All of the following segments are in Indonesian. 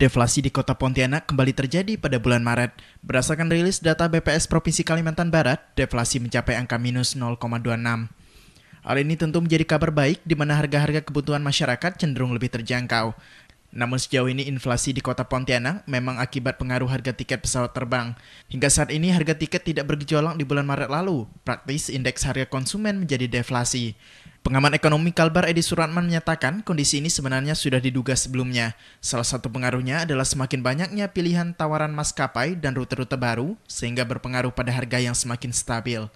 Deflasi di kota Pontianak kembali terjadi pada bulan Maret. Berdasarkan rilis data BPS Provinsi Kalimantan Barat, deflasi mencapai angka minus 0,26. Hal ini tentu menjadi kabar baik di mana harga-harga kebutuhan masyarakat cenderung lebih terjangkau. Namun sejauh ini inflasi di kota Pontianak memang akibat pengaruh harga tiket pesawat terbang. Hingga saat ini harga tiket tidak bergejolak di bulan Maret lalu. Praktis indeks harga konsumen menjadi deflasi. Pengamat ekonomi Kalbar Edi Suratman menyatakan kondisi ini sebenarnya sudah diduga sebelumnya. Salah satu pengaruhnya adalah semakin banyaknya pilihan tawaran maskapai dan rute-rute baru sehingga berpengaruh pada harga yang semakin stabil.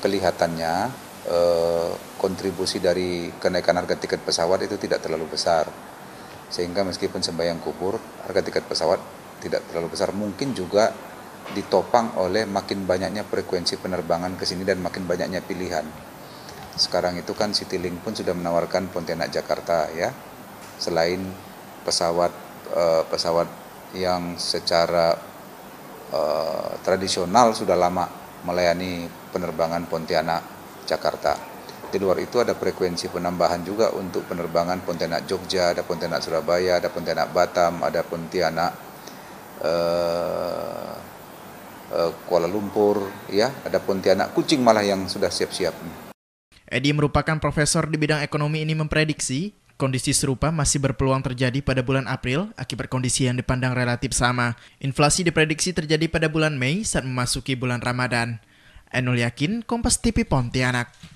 Kelihatannya eh, kontribusi dari kenaikan harga tiket pesawat itu tidak terlalu besar. Sehingga meskipun sembahyang kubur, harga tiket pesawat tidak terlalu besar. Mungkin juga ditopang oleh makin banyaknya frekuensi penerbangan ke sini dan makin banyaknya pilihan sekarang itu kan Citilink pun sudah menawarkan Pontianak Jakarta ya selain pesawat uh, pesawat yang secara uh, tradisional sudah lama melayani penerbangan Pontianak Jakarta di luar itu ada frekuensi penambahan juga untuk penerbangan Pontianak Jogja ada Pontianak Surabaya ada Pontianak Batam ada Pontianak uh, Kuala Lumpur ya ada Pontianak Kucing malah yang sudah siap-siap Edi merupakan profesor di bidang ekonomi ini memprediksi Kondisi serupa masih berpeluang terjadi pada bulan April akibat kondisi yang dipandang relatif sama. Inflasi diprediksi terjadi pada bulan Mei saat memasuki bulan Ramadan. Enul Yakin, Kompas TV Pontianak.